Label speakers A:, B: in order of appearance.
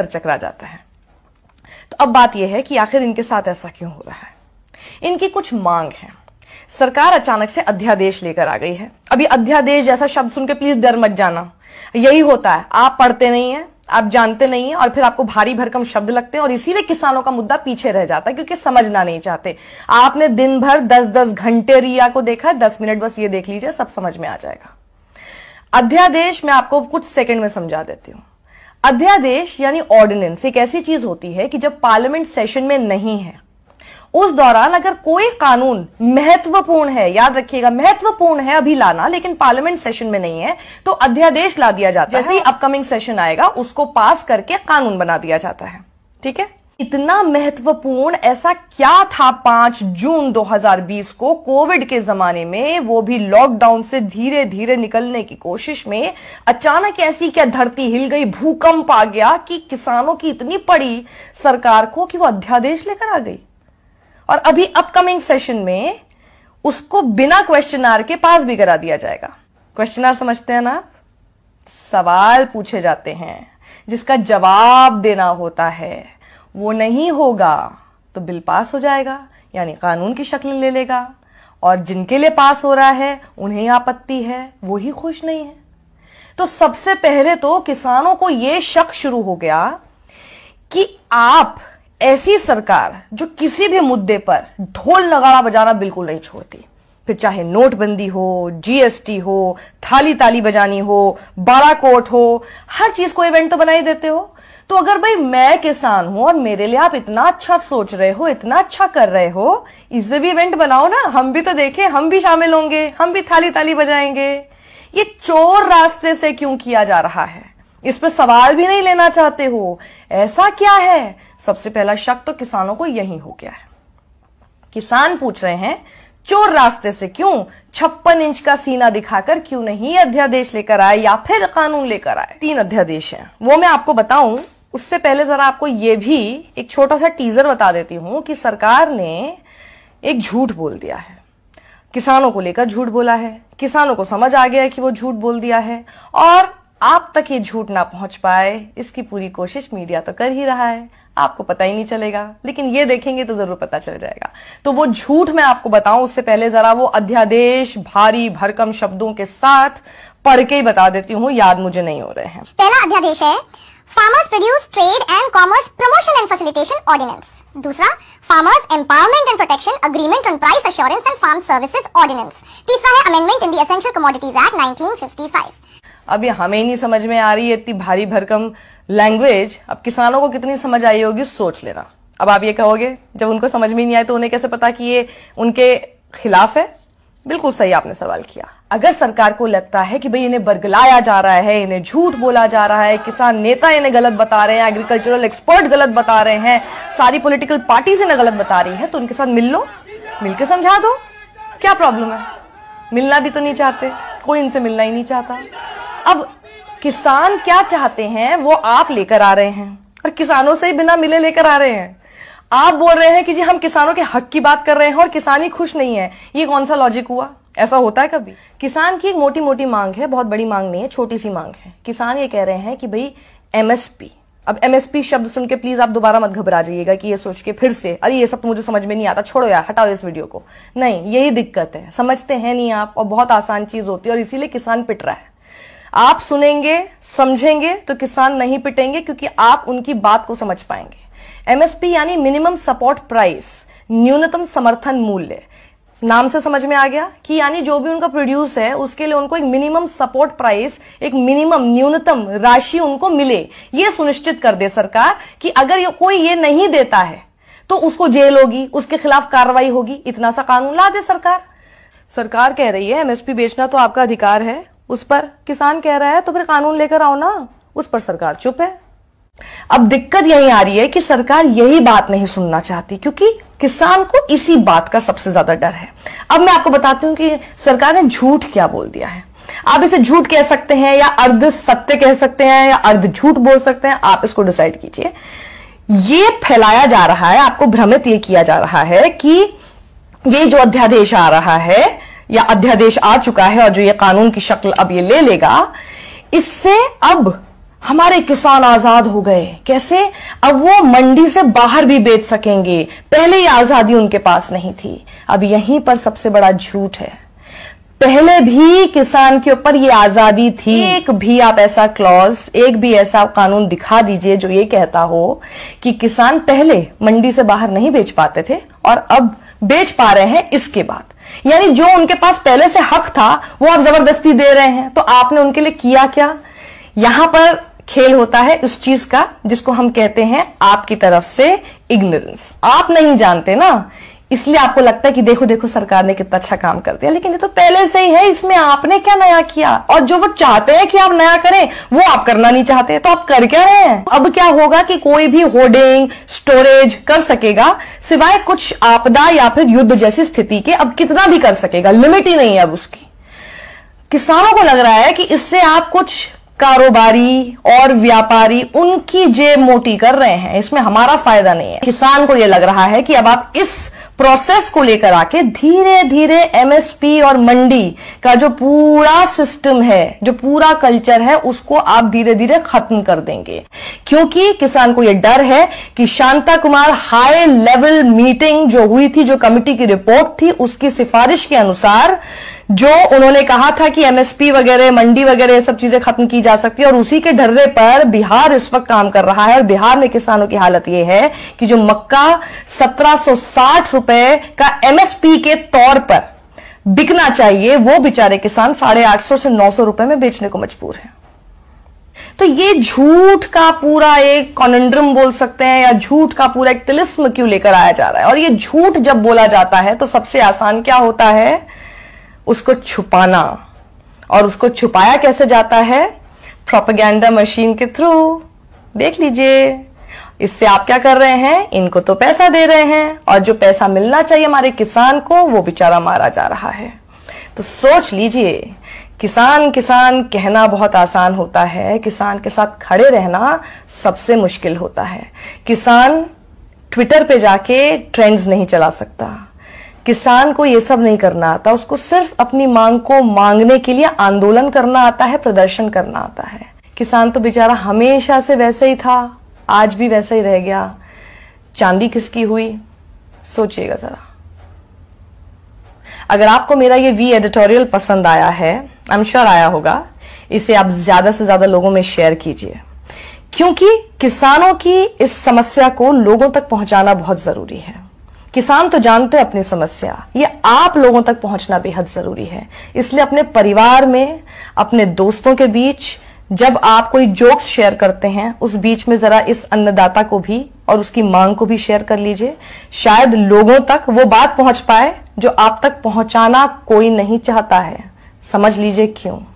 A: Sir चकरा जाता है तो अब बात यह है कि आखिर इनके साथ ऐसा क्यों हो रहा है इनकी कुछ मांग है सरकार अचानक से अध्यादेश लेकर आ गई है अभी अध्यादेश जैसा शब्द सुनकर प्लीज डर मत जाना यही होता है आप पढ़ते नहीं है आप जानते नहीं है और फिर आपको भारी भरकम शब्द लगते हैं और इसीलिए किसानों का मुद्दा पीछे रह जाता है क्योंकि समझना नहीं चाहते आपने दिन भर दस दस घंटे रिया को देखा दस मिनट बस ये देख लीजिए सब समझ में आ जाएगा अध्यादेश मैं आपको कुछ सेकंड में समझा देती हूँ अध्यादेश यानी ऑर्डिनेंस एक ऐसी चीज होती है कि जब पार्लियामेंट सेशन में नहीं है उस दौरान अगर कोई कानून महत्वपूर्ण है याद रखिएगा महत्वपूर्ण है अभी लाना लेकिन पार्लियामेंट सेशन में नहीं है तो अध्यादेश ला दिया जाता है जैसे ही अपकमिंग सेशन आएगा उसको पास करके कानून बना दिया जाता है ठीक है इतना महत्वपूर्ण ऐसा क्या था पांच जून 2020 को कोविड के जमाने में वो भी लॉकडाउन से धीरे धीरे निकलने की कोशिश में अचानक ऐसी क्या धरती हिल गई भूकंप आ गया कि किसानों की इतनी पड़ी सरकार को कि वो अध्यादेश लेकर आ गई और अभी अपकमिंग सेशन में उसको बिना क्वेश्चन आर के पास भी करा दिया जाएगा क्वेश्चन आर समझते हैं ना सवाल पूछे जाते हैं जिसका जवाब देना होता है वो नहीं होगा तो बिल पास हो जाएगा यानी कानून की शक्ल ले लेगा और जिनके लिए पास हो रहा है उन्हें आपत्ति है वो ही खुश नहीं है तो सबसे पहले तो किसानों को ये शक शुरू हो गया कि आप ऐसी सरकार जो किसी भी मुद्दे पर ढोल नगाड़ा बजाना बिल्कुल नहीं छोड़ती फिर चाहे नोटबंदी हो जीएसटी हो थाली ताली बजानी हो बाड़ा कोट हो हर चीज को इवेंट तो बनाई देते हो तो अगर भाई मैं किसान हूं और मेरे लिए आप इतना अच्छा सोच रहे हो इतना अच्छा कर रहे हो इसे भी इवेंट बनाओ ना हम भी तो देखें हम भी शामिल होंगे हम भी थाली ताली बजाएंगे ये चोर रास्ते से क्यों किया जा रहा है इस पर सवाल भी नहीं लेना चाहते हो ऐसा क्या है सबसे पहला शक तो किसानों को यही हो गया है किसान पूछ रहे हैं चोर रास्ते से क्यों छप्पन इंच का सीना दिखाकर क्यों नहीं अध्यादेश लेकर आए या फिर कानून लेकर आए तीन अध्यादेश हैं वो मैं आपको बताऊं उससे पहले ज़रा आपको ये भी एक छोटा सा टीज़र बता देती हूं कि सरकार ने एक झूठ बोल दिया है किसानों को लेकर झूठ बोला है किसानों को समझ आ गया है कि वो झूठ बोल दिया है और आप तक ये झूठ ना पहुंच पाए इसकी पूरी कोशिश मीडिया तो कर ही रहा है आपको पता ही नहीं चलेगा लेकिन ये देखेंगे तो जरूर पता चल जाएगा तो वो झूठ मैं आपको बताऊं उससे पहले जरा वो अध्यादेश भारी भरकम शब्दों के साथ पढ़ के ही बता देती हूँ याद मुझे नहीं हो रहे हैं पहला अध्यादेश है farmers produce trade and commerce promotion and facilitation ordinance दूसरा farmers empowerment and protection agreement on price assurance and farm services ordinance तीसरा है amendment in essential commodities act nineteen अभी हमें नहीं समझ में आ रही है इतनी भारी भरकम लैंग्वेज अब किसानों को कितनी समझ आई होगी सोच लेना अब आप ये कहोगे जब उनको समझ में नहीं आए तो उन्हें कैसे पता कि ये उनके खिलाफ है बिल्कुल सही आपने सवाल किया अगर सरकार को लगता है कि भाई इन्हें बरगलाया जा रहा है इन्हें झूठ बोला जा रहा है किसान नेता इन्हें गलत बता रहे हैं एग्रीकल्चरल एक्सपर्ट गलत बता रहे हैं सारी पॉलिटिकल पार्टीज इन्हें गलत बता रही है तो उनके साथ मिल लो मिलकर समझा दो क्या प्रॉब्लम है मिलना भी तो नहीं चाहते कोई इनसे मिलना ही नहीं चाहता अब किसान क्या चाहते हैं वो आप लेकर आ रहे हैं और किसानों से बिना मिले लेकर आ रहे हैं आप बोल रहे हैं कि जी हम किसानों के हक की बात कर रहे हैं और किसान ही खुश नहीं है ये कौन सा लॉजिक हुआ ऐसा होता है कभी किसान की एक मोटी मोटी मांग है बहुत बड़ी मांग नहीं है छोटी सी मांग है किसान ये कह रहे हैं कि भाई एमएसपी अब एमएसपी शब्द सुन के प्लीज आप दोबारा मत घबरा जाइएगा कि ये सोच के फिर से अरे ये सब तो मुझे समझ में नहीं आता छोड़ो यार हटाओ इस वीडियो को नहीं यही दिक्कत है समझते हैं नहीं आप और बहुत आसान चीज होती है और इसीलिए किसान पिट रहा है आप सुनेंगे समझेंगे तो किसान नहीं पिटेंगे क्योंकि आप उनकी बात को समझ पाएंगे एमएसपी यानी मिनिमम सपोर्ट प्राइस न्यूनतम समर्थन मूल्य नाम से समझ में आ गया कि यानी जो भी उनका प्रोड्यूस है उसके लिए उनको एक मिनिमम सपोर्ट प्राइस एक मिनिमम न्यूनतम राशि उनको मिले यह सुनिश्चित कर दे सरकार कि अगर ये, कोई ये नहीं देता है तो उसको जेल होगी उसके खिलाफ कार्रवाई होगी इतना सा कानून ला दे सरकार सरकार कह रही है एमएसपी बेचना तो आपका अधिकार है उस पर किसान कह रहा है तो फिर कानून लेकर आओ ना उस पर सरकार चुप है अब दिक्कत यही आ रही है कि सरकार यही बात नहीं सुनना चाहती क्योंकि किसान को इसी बात का सबसे ज्यादा डर है अब मैं आपको बताती हूं कि सरकार ने झूठ क्या बोल दिया है आप इसे झूठ कह सकते हैं या अर्ध सत्य कह सकते हैं या अर्ध झूठ बोल सकते हैं आप इसको डिसाइड कीजिए यह फैलाया जा रहा है आपको भ्रमित ये किया जा रहा है कि ये जो अध्यादेश आ रहा है या अध्यादेश आ चुका है और जो ये कानून की शक्ल अब ये ले लेगा इससे अब हमारे किसान आजाद हो गए कैसे अब वो मंडी से बाहर भी बेच सकेंगे पहले ये आजादी उनके पास नहीं थी अब यहीं पर सबसे बड़ा झूठ है पहले भी किसान के ऊपर ये आजादी थी हम्म। एक भी आप ऐसा क्लॉज एक भी ऐसा कानून दिखा दीजिए जो ये कहता हो कि किसान पहले मंडी से बाहर नहीं बेच पाते थे और अब बेच पा रहे हैं इसके बाद यानी जो उनके पास पहले से हक था वो आप जबरदस्ती दे रहे हैं तो आपने उनके लिए किया क्या यहां पर खेल होता है उस चीज का जिसको हम कहते हैं आपकी तरफ से इग्नोरेंस आप नहीं जानते ना इसलिए आपको लगता है कि देखो देखो सरकार ने कितना अच्छा काम कर दिया लेकिन ये तो पहले से ही है इसमें आपने क्या नया किया और जो वो चाहते हैं कि आप नया करें वो आप करना नहीं चाहते तो आप कर क्या रहे हैं अब क्या होगा कि कोई भी होर्डिंग स्टोरेज कर सकेगा सिवाय कुछ आपदा या फिर युद्ध जैसी स्थिति के अब कितना भी कर सकेगा लिमिट ही नहीं है अब उसकी किसानों को लग रहा है कि इससे आप कुछ कारोबारी और व्यापारी उनकी जेब मोटी कर रहे हैं इसमें हमारा फायदा नहीं है किसान को यह लग रहा है कि अब आप इस प्रोसेस को लेकर आके धीरे धीरे एमएसपी और मंडी का जो पूरा सिस्टम है जो पूरा कल्चर है उसको आप धीरे धीरे खत्म कर देंगे क्योंकि किसान को यह डर है कि Shanta Kumar high level meeting जो हुई थी जो कमिटी की रिपोर्ट थी उसकी सिफारिश के अनुसार जो उन्होंने कहा था कि एमएसपी वगैरह मंडी वगैरह सब चीजें खत्म की जा सकती है और उसी के ढर्रे पर बिहार इस वक्त काम कर रहा है और बिहार में किसानों की हालत यह है कि जो मक्का 1760 रुपए का एमएसपी के तौर पर बिकना चाहिए वो बेचारे किसान साढ़े आठ सौ से नौ सौ रुपए में बेचने को मजबूर है तो ये झूठ का पूरा एक कॉनड्रम बोल सकते हैं या झूठ का पूरा एक तिलिस्म क्यों लेकर आया जा रहा है और ये झूठ जब बोला जाता है तो सबसे आसान क्या होता है उसको छुपाना और उसको छुपाया कैसे जाता है प्रोपागेंडा मशीन के थ्रू देख लीजिए इससे आप क्या कर रहे हैं इनको तो पैसा दे रहे हैं और जो पैसा मिलना चाहिए हमारे किसान को वो बेचारा मारा जा रहा है तो सोच लीजिए किसान किसान कहना बहुत आसान होता है किसान के साथ खड़े रहना सबसे मुश्किल होता है किसान ट्विटर पे जाके ट्रेंड्स नहीं चला सकता किसान को ये सब नहीं करना आता उसको सिर्फ अपनी मांग को मांगने के लिए आंदोलन करना आता है प्रदर्शन करना आता है किसान तो बेचारा हमेशा से वैसे ही था आज भी वैसा ही रह गया चांदी किसकी हुई सोचिएगा जरा अगर आपको मेरा ये वी एडिटोरियल पसंद आया है आई एम श्योर आया होगा इसे आप ज्यादा से ज्यादा लोगों में शेयर कीजिए क्योंकि किसानों की इस समस्या को लोगों तक पहुंचाना बहुत जरूरी है किसान तो जानते हैं अपनी समस्या ये आप लोगों तक पहुंचना बेहद जरूरी है इसलिए अपने परिवार में अपने दोस्तों के बीच जब आप कोई जोक्स शेयर करते हैं उस बीच में जरा इस अन्नदाता को भी और उसकी मांग को भी शेयर कर लीजिए शायद लोगों तक वो बात पहुंच पाए जो आप तक पहुंचाना कोई नहीं चाहता है समझ लीजिए क्यों